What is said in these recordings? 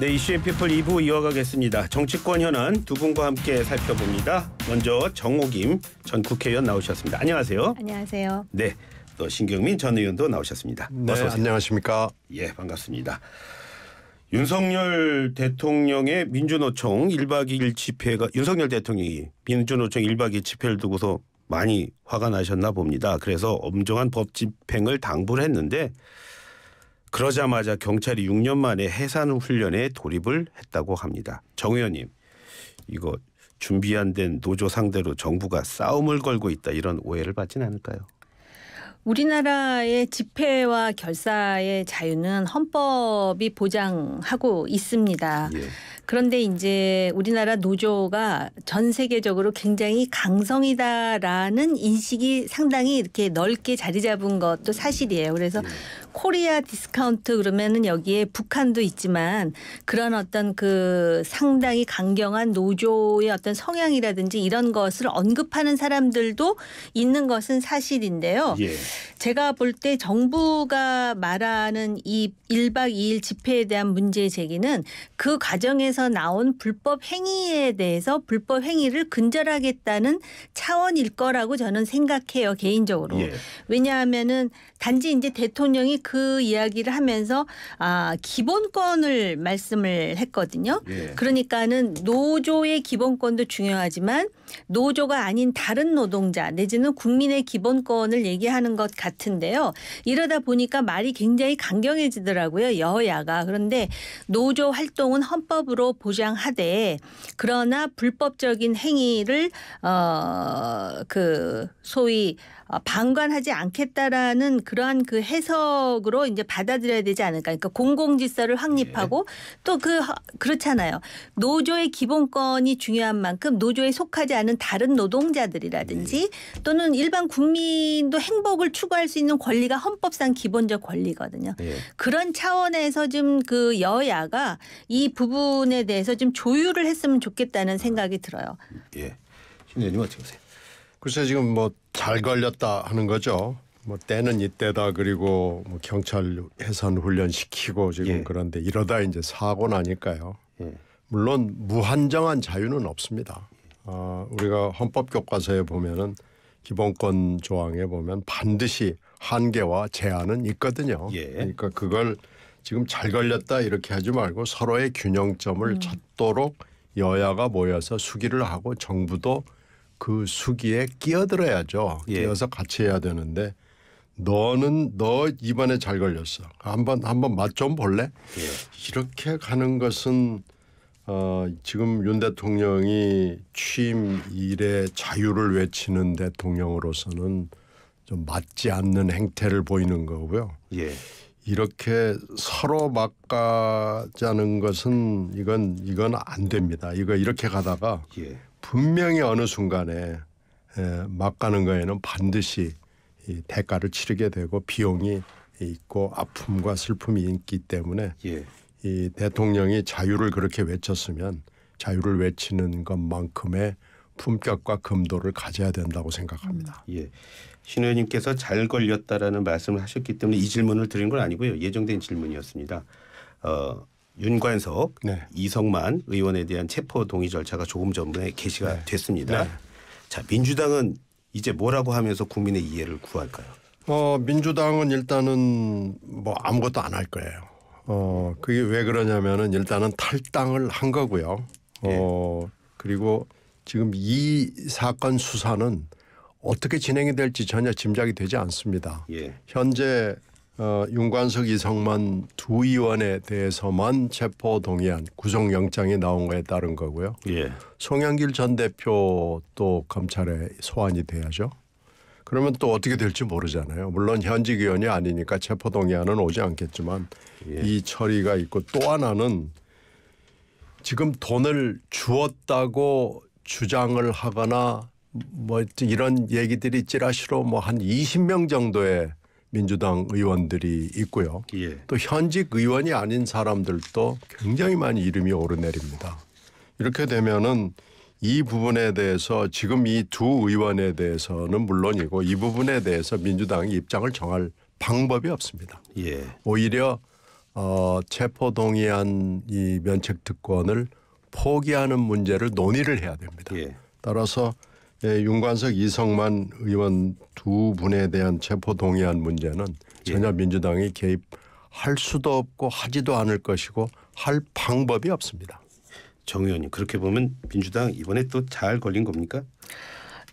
네, 이슈앤피플 2부 이어가겠습니다. 정치권 현안 두 분과 함께 살펴봅니다. 먼저 정호김 전 국회의원 나오셨습니다. 안녕하세요. 안녕하세요. 네, 또 신경민 전 의원도 나오셨습니다. 네, 안녕하십니까. 예, 반갑습니다. 윤석열 대통령의 민주노총 1박 2일 집회가 윤석열 대통령이 민주노총 1박 2일 집회를 두고서 많이 화가 나셨나 봅니다. 그래서 엄정한 법 집행을 당부를 했는데 그러자마자 경찰이 6년 만에 해산 훈련에 돌입을 했다고 합니다. 정 의원님, 이거 준비 안 된 노조 상대로 정부가 싸움을 걸고 있다 이런 오해를 받진 않을까요? 우리나라의 집회와 결사의 자유는 헌법이 보장하고 있습니다. 예. 그런데 이제 우리나라 노조가 전 세계적으로 굉장히 강성이다라는 인식이 상당히 이렇게 넓게 자리 잡은 것도 사실이에요. 그래서 네. 코리아 디스카운트 그러면은 여기에 북한도 있지만 그런 어떤 그 상당히 강경한 노조의 어떤 성향이라든지 이런 것을 언급하는 사람들도 있는 것은 사실인데요. 예. 제가 볼 때 정부가 말하는 이일박이일 집회에 대한 문제 제기는 그 과정에서 과정서 나온 불법 행위에 대해서 불법 행위를 근절하겠다는 차원일 거라고 저는 생각해요 개인적으로. 예. 왜냐하면은 단지 이제 대통령이 그 이야기를 하면서 아 기본권을 말씀을 했거든요. 예. 그러니까는 노조의 기본권도 중요하지만 노조가 아닌 다른 노동자 내지는 국민의 기본권을 얘기하는 것 같은데요. 이러다 보니까 말이 굉장히 강경해지더라고요. 여야가. 그런데 노조 활동은 헌법으로 보장하되 그러나 불법적인 행위를 어 그 소위 어, 방관하지 않겠다라는 그러한 그 해석으로 이제 받아들여야 되지 않을까. 그러니까 공공질서를 예. 확립하고 예. 또그 그렇잖아요. 노조의 기본권이 중요한 만큼 노조에 속하지 않은 다른 노동자들이라든지 예. 또는 일반 국민도 행복을 추구할 수 있는 권리가 헌법상 기본적 권리거든요. 예. 그런 차원에서 좀 그 여야가 이 부분에 대해서 좀 조율을 했으면 좋겠다는 생각이 들어요. 예. 신의님 어떻게 보세요? 글쎄 지금 뭐 잘 걸렸다 하는 거죠. 뭐 때는 이때다 그리고 뭐 경찰 해산 훈련 시키고 지금 예. 그런데 이러다 이제 사고 나니까요. 예. 물론 무한정한 자유는 없습니다. 아, 우리가 헌법 교과서에 보면은 기본권 조항에 보면 반드시 한계와 제한은 있거든요. 예. 그러니까 그걸 지금 잘 걸렸다 이렇게 하지 말고 서로의 균형점을 음. 찾도록 여야가 모여서 수기를 하고 정부도 그 수기에 끼어들어야죠. 예. 끼어서 같이 해야 되는데 너는 너 입안에 잘 걸렸어. 한번 한번 맛 좀 볼래? 예. 이렇게 가는 것은 어, 지금 윤 대통령이 취임 이래 자유를 외치는 대통령으로서는 좀 맞지 않는 행태를 보이는 거고요. 예. 이렇게 서로 막가자는 것은 이건 이건 안 됩니다. 이거 이렇게 가다가 예. 분명히 어느 순간에 막가는 거에는 반드시 대가를 치르게 되고 비용이 있고 아픔과 슬픔이 있기 때문에 예. 이 대통령이 자유를 그렇게 외쳤으면 자유를 외치는 것만큼의 품격과 금도를 가져야 된다고 생각합니다. 음. 예. 신 의원님께서 잘 걸렸다라는 말씀을 하셨기 때문에 이 질문을 드린 건 아니고요. 예정된 질문이었습니다. 어, 윤관석, 네. 이성만 의원에 대한 체포 동의 절차가 조금 전에 개시가 네. 됐습니다. 네. 자 민주당은 이제 뭐라고 하면서 국민의 이해를 구할까요? 어 민주당은 일단은 뭐 아무것도 안 할 거예요. 어 그게 왜 그러냐면은 일단은 탈당을 한 거고요. 어 예. 그리고 지금 이 사건 수사는 어떻게 진행이 될지 전혀 짐작이 되지 않습니다. 예. 현재 어, 윤관석 이성만 두 의원에 대해서만 체포 동의안 구속영장이 나온 거에 따른 거고요. 예. 송영길 전 대표 또 검찰에 소환이 돼야죠. 그러면 또 어떻게 될지 모르잖아요. 물론 현직 의원이 아니니까 체포 동의안은 오지 않겠지만 예. 이 처리가 있고 또 하나는 지금 돈을 주었다고 주장을 하거나 뭐 이런 얘기들이 찌라시로 뭐한 20명 정도의 민주당 의원들이 있고요. 예. 또 현직 의원이 아닌 사람들도 굉장히 많이 이름이 오르내립니다. 이렇게 되면은 이 부분에 대해서 지금 이 두 의원에 대해서는 물론이고 이 부분에 대해서 민주당이 입장을 정할 방법이 없습니다. 예. 오히려 어, 체포 동의안 이 면책 특권을 포기하는 문제를 논의를 해야 됩니다. 예. 따라서 예, 윤관석 이성만 의원 두 분에 대한 체포 동의안 문제는 예. 전혀 민주당이 개입할 수도 없고 하지도 않을 것이고 할 방법이 없습니다. 정 의원님 그렇게 보면 민주당 이번에 또 잘 걸린 겁니까?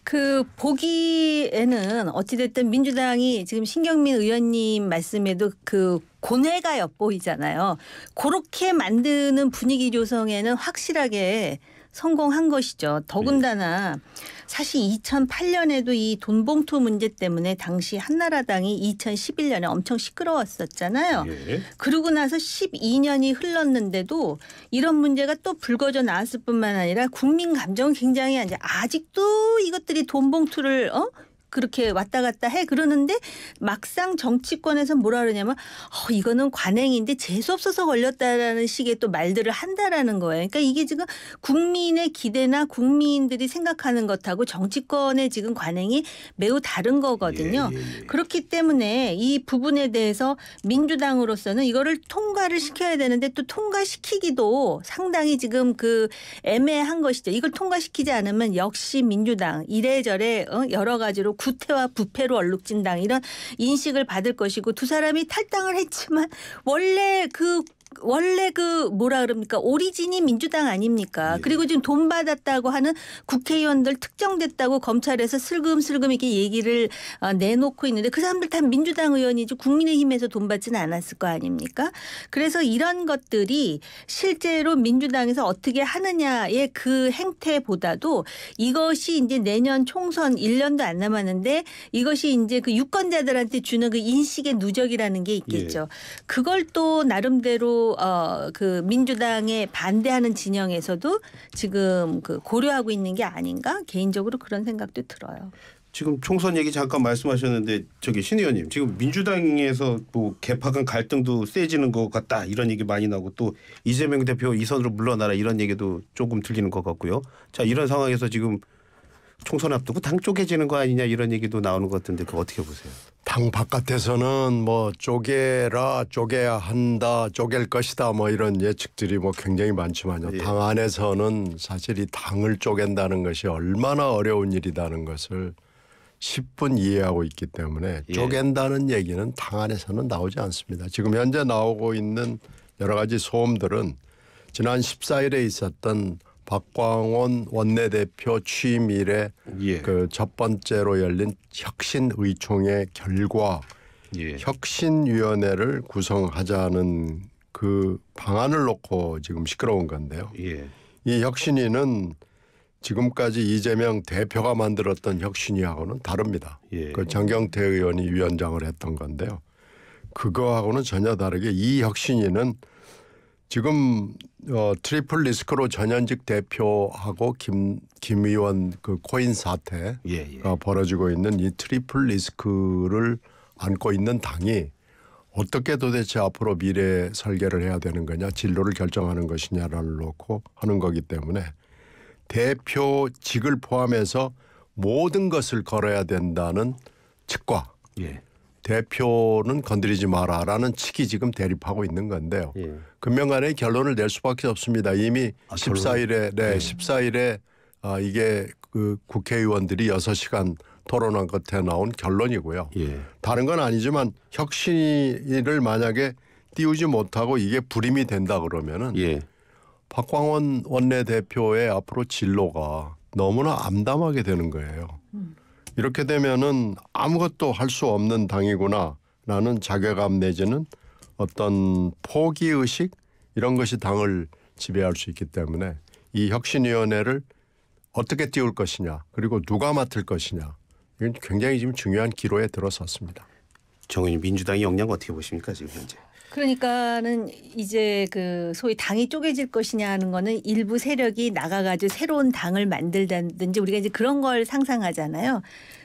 그 보기에는 어찌됐든 민주당이 지금 신경민 의원님 말씀에도 그 고뇌가 엿보이잖아요. 그렇게 만드는 분위기 조성에는 확실하게 성공한 것이죠. 더군다나 네. 사실 2008년에도 이 돈봉투 문제 때문에 당시 한나라당이 2011년에 엄청 시끄러웠었잖아요. 예. 그러고 나서 12년이 흘렀는데도 이런 문제가 또 불거져 나왔을 뿐만 아니라 국민 감정 은 굉장히 이제 아직도 이것들이 돈봉투를 어? 그렇게 왔다 갔다 해 그러는데 막상 정치권에서 뭐라 그러냐면 어, 이거는 관행인데 재수 없어서 걸렸다라는 식의 또 말들을 한다라는 거예요. 그러니까 이게 지금 국민의 기대나 국민들이 생각하는 것하고 정치권의 지금 관행이 매우 다른 거거든요. 예, 예, 예. 그렇기 때문에 이 부분에 대해서 민주당으로서는 이거를 통과를 시켜야 되는데 또 통과시키기도 상당히 지금 그 애매한 것이죠. 이걸 통과시키지 않으면 역시 민주당 이래저래 어, 여러 가지로 부태와 부패로 얼룩진 당 이런 인식을 받을 것이고 두 사람이 탈당을 했지만 원래 그 원래 그 뭐라 그럽니까 오리진이 민주당 아닙니까? 예. 그리고 지금 돈 받았다고 하는 국회의원들 특정됐다고 검찰에서 슬금슬금 이렇게 얘기를 어, 내놓고 있는데 그 사람들 다 민주당 의원이지 국민의힘에서 돈 받지는 않았을 거 아닙니까? 그래서 이런 것들이 실제로 민주당에서 어떻게 하느냐의 그 행태보다도 이것이 이제 내년 총선 1년도 안 남았는데 이것이 이제 그 유권자들한테 주는 그 인식의 누적이라는 게 있겠죠. 예. 그걸 또 나름대로 어그 민주당에 반대하는 진영에서도 지금 그 고려하고 있는 게 아닌가 개인적으로 그런 생각도 들어요. 지금 총선 얘기 잠깐 말씀하셨는데 저기 신 의원님 지금 민주당에서 뭐 개파간 갈등도 세지는 것 같다 이런 얘기 많이 나고 또 이재명 대표 이선으로 물러나라 이런 얘기도 조금 들리는 것 같고요. 자 이런 상황에서 지금 총선 앞두고 당 쪼개지는 거 아니냐 이런 얘기도 나오는 것 같은데 그거 어떻게 보세요? 당 바깥에서는 뭐 쪼개라 쪼개야 한다 쪼갤 것이다 뭐 이런 예측들이 뭐 굉장히 많지만요. 예. 당 안에서는 사실 이 당을 쪼갠다는 것이 얼마나 어려운 일이라는 것을 10분 이해하고 있기 때문에 예. 쪼갠다는 얘기는 당 안에서는 나오지 않습니다. 지금 현재 나오고 있는 여러 가지 소음들은 지난 14일에 있었던 박광원 원내대표 취임 이래 예. 그첫 번째로 열린 혁신의총의 결과 예. 혁신위원회를 구성하자는 그 방안을 놓고 지금 시끄러운 건데요. 예. 이 혁신위는 지금까지 이재명 대표가 만들었던 혁신위하고는 다릅니다. 예. 그 정경태 의원이 위원장을 했던 건데요. 그거하고는 전혀 다르게 이 혁신위는 지금 어, 트리플 리스크로 전현직 대표하고 김, 김 의원 그 코인 사태가 예, 예. 어, 벌어지고 있는 이 트리플 리스크를 안고 있는 당이 어떻게 도대체 앞으로 미래 설계를 해야 되는 거냐 진로를 결정하는 것이냐를 놓고 하는 거기 때문에 대표직을 포함해서 모든 것을 걸어야 된다는 측과 예. 대표는 건드리지 마라라는 측이 지금 대립하고 있는 건데요. 예. 금명간에 결론을 낼 수밖에 없습니다. 이미 아, 14일에 네, 예. 14일에 아, 이게 그 국회의원들이 6시간 토론한 끝에 나온 결론이고요. 예. 다른 건 아니지만 혁신을 만약에 띄우지 못하고 이게 불임이 된다 그러면은 예. 박광원 원내대표의 앞으로 진로가 너무나 암담하게 되는 거예요. 음. 이렇게 되면은 아무것도 할 수 없는 당이구나라는 자괴감 내지는 어떤 포기 의식 이런 것이 당을 지배할 수 있기 때문에 이 혁신위원회를 어떻게 띄울 것이냐 그리고 누가 맡을 것이냐 이건 굉장히 지금 중요한 기로에 들어섰습니다. 정의 민주당의 역량 어떻게 보십니까 지금 현재? 그러니까는 이제 그 소위 당이 쪼개질 것이냐 하는 거는 일부 세력이 나가가지고 새로운 당을 만들다든지 우리가 이제 그런 걸 상상하잖아요.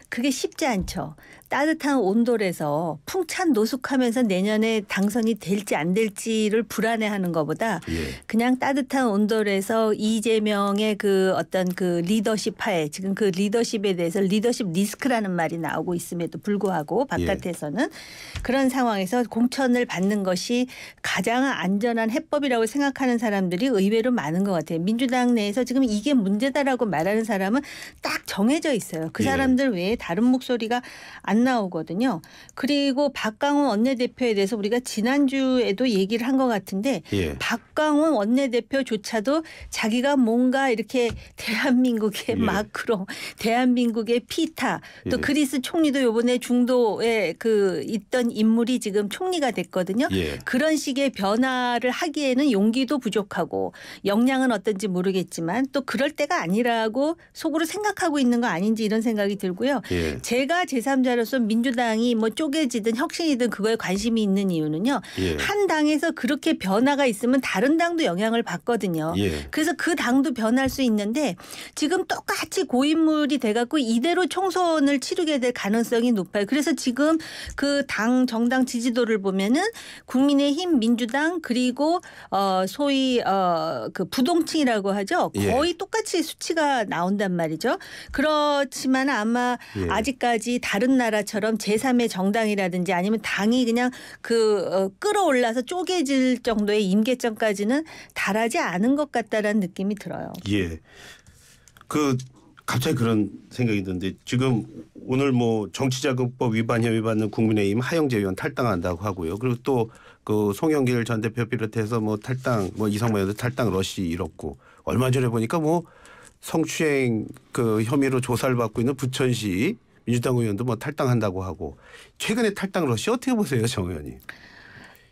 그게 쉽지 않죠. 따뜻한 온돌에서 풍찬 노숙하면서 내년에 당선이 될지 안 될지를 불안해하는 것보다 예. 그냥 따뜻한 온돌에서 이재명의 그 어떤 그 리더십 하에 지금 그 리더십에 대해서 리더십 리스크라는 말이 나오고 있음에도 불구하고 예. 바깥에서는 예. 그런 상황에서 공천을 받는 것이 가장 안전한 해법이라고 생각하는 사람들이 의외로 많은 것 같아요. 민주당 내에서 지금 이게 문제다라고 말하는 사람은 딱 정해져 있어요. 그 예. 사람들 예. 외에 다른 목소리가 안 나오거든요. 그리고 박강훈 원내대표에 대해서 우리가 지난주에도 얘기를 한 것 같은데 예. 박강훈 원내대표조차도 자기가 뭔가 이렇게 대한민국의 예. 마크로 대한민국의 피타 또 예. 그리스 총리도 요번에 중도에 그 있던 인물이 지금 총리가 됐거든요. 예. 그런 식의 변화를 하기에는 용기도 부족하고 역량은 어떤지 모르겠지만 또 그럴 때가 아니라고 속으로 생각하고 있는 거 아닌지 이런 생각이 들고요. 예. 제가 제3자로서 으로서 민주당이 뭐 쪼개지든 혁신이든 그거에 관심이 있는 이유는요. 예. 한 당에서 그렇게 변화가 있으면 다른 당도 영향을 받거든요. 예. 그래서 그 당도 변할 수 있는데 지금 똑같이 고인물이 돼갖고 이대로 총선을 치르게 될 가능성이 높아요. 그래서 지금 그 당 정당 지지도를 보면은 국민의힘, 민주당 그리고 어 소위 어그 부동층이라고 하죠. 예. 거의 예. 똑같이 수치가 나온단 말이죠. 그렇지만 아마 예. 아직까지 다른 나라 우리나라처럼 제3의 정당이라든지 아니면 당이 그냥 그 어, 끌어올라서 쪼개질 정도의 임계점까지는 달하지 않은 것 같다라는 느낌이 들어요. 예. 그 갑자기 그런 생각이 드는데 지금 오늘 뭐 정치자금법 위반 혐의 받는 국민의힘 하영재 의원 탈당한다고 하고요. 그리고 또 그 송영길 전 대표 비롯해서 뭐 탈당 뭐 이상만 해도 탈당 러시 이렇고 얼마 전에 보니까 뭐 성추행 그 혐의로 조사를 받고 있는 부천시 민주당 의원도 뭐 탈당한다고 하고 최근에 탈당 러시 어떻게 보세요, 정 의원님?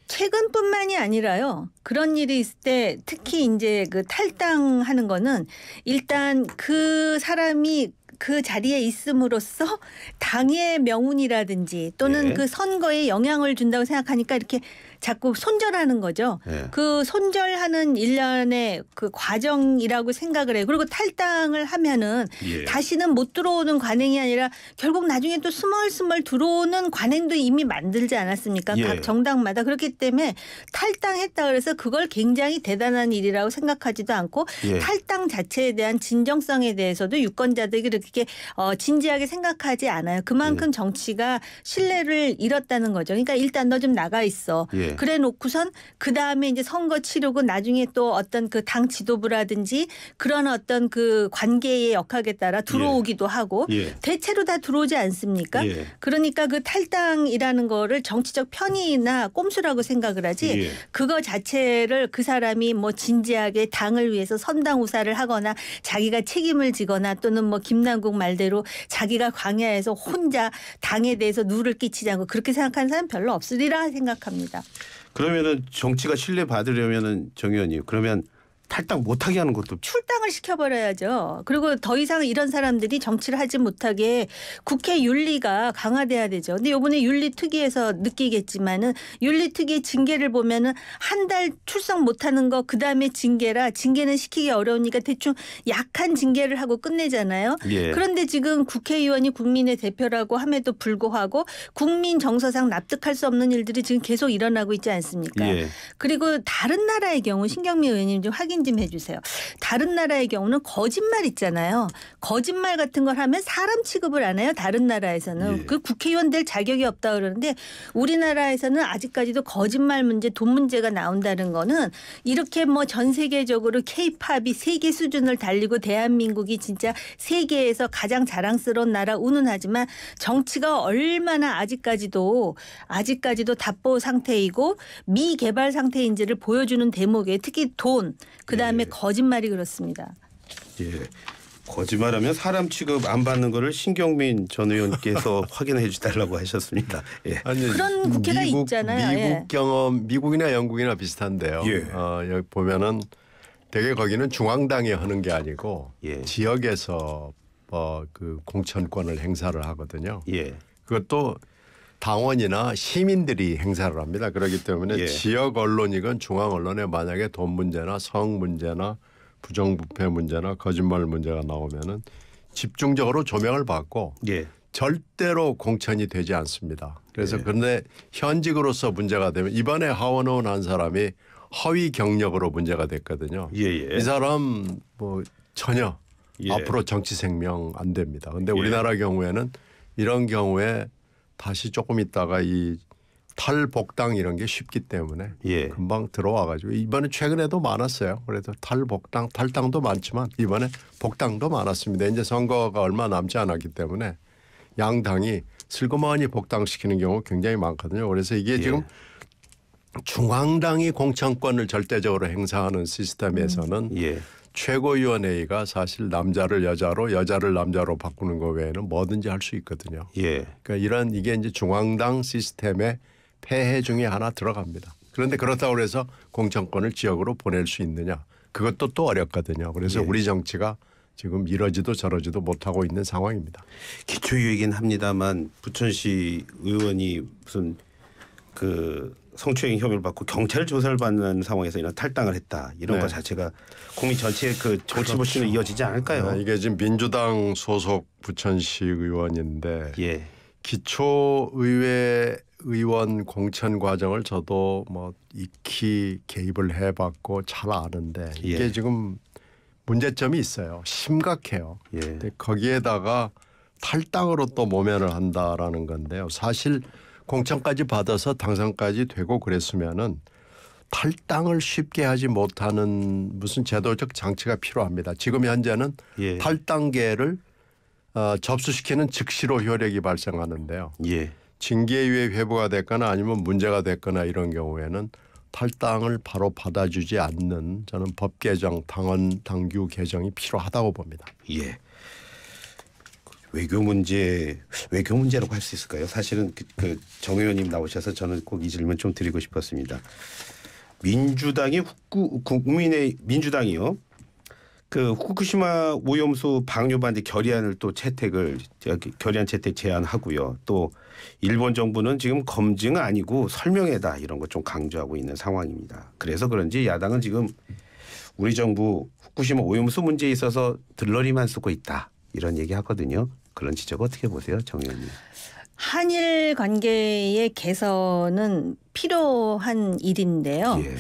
최근뿐만이 아니라요. 그런 일이 있을 때 특히 이제 그 탈당하는 거는 일단 그 사람이 그 자리에 있음으로써 당의 명운이라든지 또는 예. 그 선거에 영향을 준다고 생각하니까 이렇게 자꾸 손절하는 거죠. 네. 그 손절하는 일련의 그 과정이라고 생각을 해요. 그리고 탈당을 하면은 예. 다시는 못 들어오는 관행이 아니라 결국 나중에 또 스멀스멀 들어오는 관행도 이미 만들지 않았습니까? 예. 각 정당마다 그렇기 때문에 탈당했다 그래서 그걸 굉장히 대단한 일이라고 생각하지도 않고 예. 탈당 자체에 대한 진정성에 대해서도 유권자들이 그렇게 어, 진지하게 생각하지 않아요. 그만큼 예. 정치가 신뢰를 잃었다는 거죠. 그러니까 일단 너 좀 나가 있어. 예. 예. 그래 놓고선 그 다음에 이제 선거 치르고 나중에 또 어떤 그 당 지도부라든지 그런 어떤 그 관계의 역학에 따라 들어오기도 예. 하고 예. 대체로 다 들어오지 않습니까? 예. 그러니까 그 탈당이라는 거를 정치적 편의나 꼼수라고 생각을 하지 예. 그거 자체를 그 사람이 뭐 진지하게 당을 위해서 선당 우사를 하거나 자기가 책임을 지거나 또는 뭐 김남국 말대로 자기가 광야에서 혼자 당에 대해서 누를 끼치지 않고 그렇게 생각하는 사람 별로 없으리라 생각합니다. 그러면은 정치가 신뢰 받으려면은 정 의원님 그러면 탈당 못하게 하는 것도 출당을 시켜버려야죠. 그리고 더 이상 이런 사람들이 정치를 하지 못하게 국회 윤리가 강화돼야 되죠. 근데 요번에 윤리 특위에서 느끼겠지만은 윤리 특위 징계를 보면은 한 달 출석 못하는 거 그다음에 징계라 징계는 시키기 어려우니까 대충 약한 징계를 하고 끝내잖아요. 예. 그런데 지금 국회의원이 국민의 대표라고 함에도 불구하고 국민 정서상 납득할 수 없는 일들이 지금 계속 일어나고 있지 않습니까? 예. 그리고 다른 나라의 경우 신경미 의원님 좀 확인. 설명 좀 해주세요. 다른 나라의 경우는 거짓말 있잖아요. 거짓말 같은 걸 하면 사람 취급을 안 해요. 다른 나라에서는 예. 그 국회의원 들 자격이 없다 그러는데 우리나라에서는 아직까지도 거짓말 문제, 돈 문제가 나온다는 거는 이렇게 뭐 전 세계적으로 케이팝이 세계 수준을 달리고 대한민국이 진짜 세계에서 가장 자랑스러운 나라 우는 하지만 정치가 얼마나 아직까지도 아직까지도 답보 상태이고 미개발 상태인지를 보여주는 대목에 특히 돈그 다음에 예. 거짓말이 그렇습니다. 예. 거짓말하면 사람 취급 안 받는 거를 신경민 전 의원께서 확인해 주달라고 하셨습니다. 예. 아니, 그런 국회가 미국, 있잖아요. 미국 예. 경험, 미국이나 영국이나 비슷한데요. 예. 어, 여기 보면은 되게 거기는 중앙당이 하는 게 아니고 예. 지역에서 어, 그 공천권을 행사를 하거든요. 예. 그것도 당원이나 시민들이 행사를 합니다. 그렇기 때문에 예. 지역 언론이건 중앙 언론에 만약에 돈 문제나 성 문제나 부정부패 문제나 거짓말 문제가 나오면은 집중적으로 조명을 받고 예. 절대로 공천이 되지 않습니다. 그래서 예. 그런데 현직으로서 문제가 되면 이번에 하원의원 한 사람이 허위 경력으로 문제가 됐거든요. 예예. 예. 이 사람 뭐 전혀 예. 앞으로 정치 생명 안 됩니다. 근데 예. 우리나라 경우에는 이런 경우에 다시 조금 있다가 이 탈복당 이런 게 쉽기 때문에 예. 금방 들어와가지고 이번에 최근에도 많았어요. 그래도 탈복당, 탈당도 많지만 이번에 복당도 많았습니다. 이제 선거가 얼마 남지 않았기 때문에 양당이 슬그머니 복당시키는 경우 굉장히 많거든요. 그래서 이게 예. 지금 중앙당이 공천권을 절대적으로 행사하는 시스템에서는 음. 예. 최고위원회의가 사실 남자를 여자로 여자를 남자로 바꾸는 것 외에는 뭐든지 할 수 있거든요. 예. 그러니까 이런 이게 이제 중앙당 시스템의 폐해 중에 하나 들어갑니다. 그런데 그렇다고 해서 공천권을 지역으로 보낼 수 있느냐 그것도 또 어렵거든요. 그래서 예. 우리 정치가 지금 이러지도 저러지도 못하고 있는 상황입니다. 기초유이긴 합니다만 부천시 의원이 무슨 그 성추행 혐의를 받고 경찰 조사를 받는 상황에서 이런 탈당을 했다 이런 네. 것 자체가 국민 전체의 그 정치 보시는 그렇죠. 이어지지 않을까요? 아, 이게 지금 민주당 소속 부천시 의원인데 예. 기초의회 의원 공천 과정을 저도 뭐 익히 개입을 해봤고 잘 아는데 이게 예. 지금 문제점이 있어요. 심각해요. 예. 근데 거기에다가 탈당으로 또 모면을 한다라는 건데요. 사실 공천까지 받아서 당선까지 되고 그랬으면은 탈당을 쉽게 하지 못하는 무슨 제도적 장치가 필요합니다. 지금 현재는 예. 탈당계를 어, 접수시키는 즉시로 효력이 발생하는데요. 예. 징계위에 회부가 됐거나 아니면 문제가 됐거나 이런 경우에는 탈당을 바로 받아주지 않는 저는 법 개정 당헌 당규 개정이 필요하다고 봅니다. 예. 외교 문제 외교 문제라고 할 수 있을까요? 사실은 그, 그정 의원님 나오셔서 저는 꼭 이 질문 좀 드리고 싶었습니다. 민주당이 후쿠 국민의 민주당이요. 그 후쿠시마 오염수 방류 반대 결의안을 또 채택을 결의안 채택 제안하고요. 또 일본 정부는 지금 검증 아니고 설명회다 이런 것좀 강조하고 있는 상황입니다. 그래서 그런지 야당은 지금 우리 정부 후쿠시마 오염수 문제에 있어서 들러리만 쓰고 있다 이런 얘기 하거든요. 그런 지적 어떻게 보세요, 정 의원님? 한일 관계의 개선은 필요한 일인데요. 예.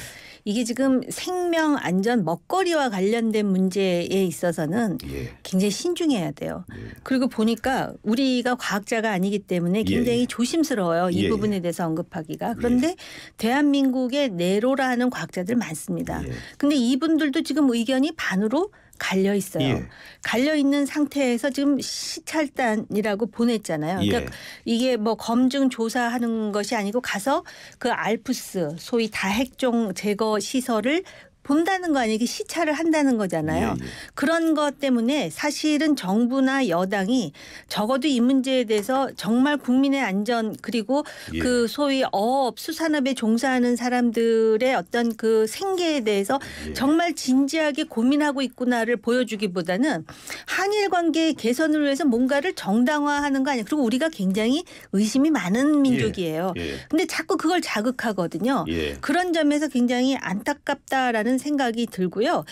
이게 지금 생명 안전 먹거리와 관련된 문제에 있어서는 예. 굉장히 신중해야 돼요. 예. 그리고 보니까 우리가 과학자가 아니기 때문에 예, 굉장히 예. 조심스러워요. 이 예, 예. 부분에 대해서 언급하기가. 그런데 대한민국의 내로라 는 과학자들 많습니다. 근데 이분들도 지금 의견이 반으로 갈려 있어요. 예. 갈려 있는 상태에서 지금 시찰단이라고 보냈잖아요. 그러니까 예. 이게 뭐 검증 조사하는 것이 아니고 가서 그 알프스 소위 다핵종 제거 시설을 본다는 거 아니에요. 시찰을 한다는 거잖아요. 예, 예. 그런 것 때문에 사실은 정부나 여당이 적어도 이 문제에 대해서 정말 국민의 안전 그리고 예. 그 소위 어업 수산업에 종사하는 사람들의 어떤 그 생계에 대해서 예. 정말 진지하게 고민하고 있구나를 보여주기보다는 한일 관계 개선을 위해서 뭔가를 정당화하는 거 아니에요. 그리고 우리가 굉장히 의심이 많은 예. 민족이에요. 예. 근데 자꾸 그걸 자극하거든요. 그런 점에서 굉장히 안타깝다라는 생각이 들고요.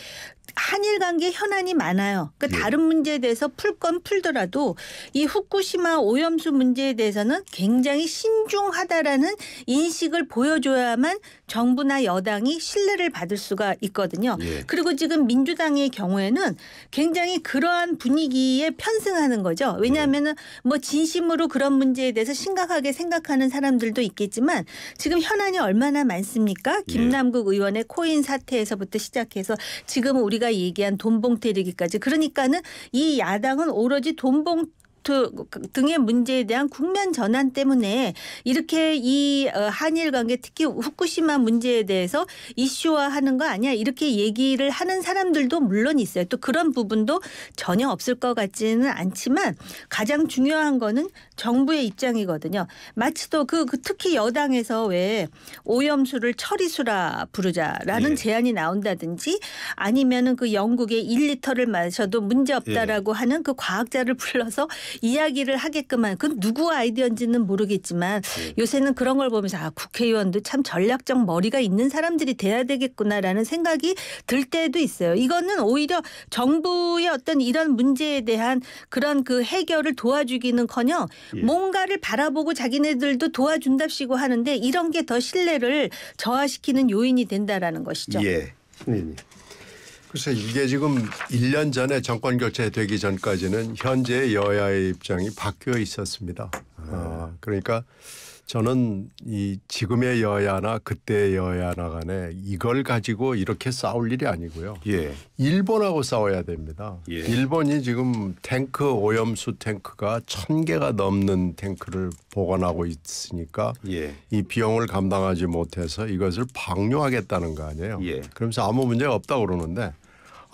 한일 관계 현안이 많아요. 그러니까 예. 다른 문제에 대해서 풀 건 풀더라도 이 후쿠시마 오염수 문제에 대해서는 굉장히 신중하다라는 인식을 보여줘야만 정부나 여당이 신뢰를 받을 수가 있거든요. 예. 그리고 지금 민주당의 경우에는 굉장히 그러한 분위기에 편승하는 거죠. 왜냐하면뭐 진심으로 그런 문제에 대해서 심각하게 생각하는 사람들도 있겠지만 지금 현안이 얼마나 많습니까? 예. 김남국 의원의 코인 사태에서부터 시작해서 지금 우리 우리가 얘기한 돈봉태 리기까지 그러니까는 이 야당은 오로지 돈봉 국토 그, 그, 등의 문제에 대한 국면 전환 때문에 이렇게 이 어, 한일 관계 특히 후쿠시마 문제에 대해서 이슈화하는 거 아니야 이렇게 얘기를 하는 사람들도 물론 있어요. 또 그런 부분도 전혀 없을 것 같지는 않지만 가장 중요한 거는 정부의 입장이거든요. 마치도 그, 그 특히 여당에서 왜 오염수를 처리수라 부르자라는 예. 제안이 나온다든지 아니면은 그 영국의 1리터를 마셔도 문제 없다라고 예. 하는 그 과학자를 불러서 이야기를 하게끔한 그 누구 아이디어인지는 모르겠지만 네. 요새는 그런 걸 보면서 아 국회의원도 참 전략적 머리가 있는 사람들이 돼야 되겠구나라는 생각이 들 때도 있어요. 이거는 오히려 정부의 어떤 이런 문제에 대한 그런 그 해결을 도와주기는커녕 예. 뭔가를 바라보고 자기네들도 도와준답시고 하는데 이런 게 더 신뢰를 저하시키는 요인이 된다라는 것이죠. 예. 네. 글쎄 이게 지금 1년 전에 정권 교체되기 전까지는 현재 여야의 입장이 바뀌어 있었습니다. 아, 그러니까 저는 이 지금의 여야나 그때의 여야나 간에 이걸 가지고 이렇게 싸울 일이 아니고요. 예. 일본하고 싸워야 됩니다. 예. 일본이 지금 탱크 오염수 탱크가 천 개가 넘는 탱크를 보관하고 있으니까 예. 이 비용을 감당하지 못해서 이것을 방류하겠다는 거 아니에요. 예. 그러면서 아무 문제가 없다고 그러는데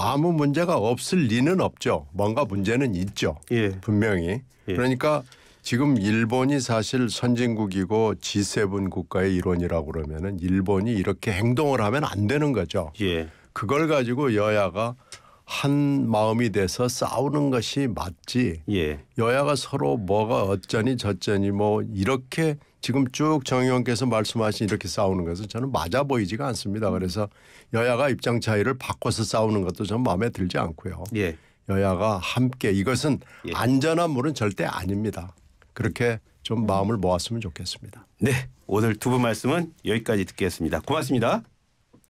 아무 문제가 없을 리는 없죠. 뭔가 문제는 있죠. 예. 분명히. 예. 그러니까 지금 일본이 사실 선진국이고 G7 국가의 일원이라고 그러면은 일본이 이렇게 행동을 하면 안 되는 거죠. 예. 그걸 가지고 여야가 한 마음이 돼서 싸우는 것이 맞지. 예. 여야가 서로 뭐가 어쩌니 저쩌니 뭐 이렇게 지금 쭉 정 의원께서 말씀하신 이렇게 싸우는 것은 저는 맞아 보이지가 않습니다. 그래서 여야가 입장 차이를 바꿔서 싸우는 것도 전 마음에 들지 않고요. 예. 여야가 함께 이것은 예. 안전한 물은 절대 아닙니다. 그렇게 좀 마음을 모았으면 좋겠습니다. 네. 오늘 두 분 말씀은 여기까지 듣겠습니다. 고맙습니다.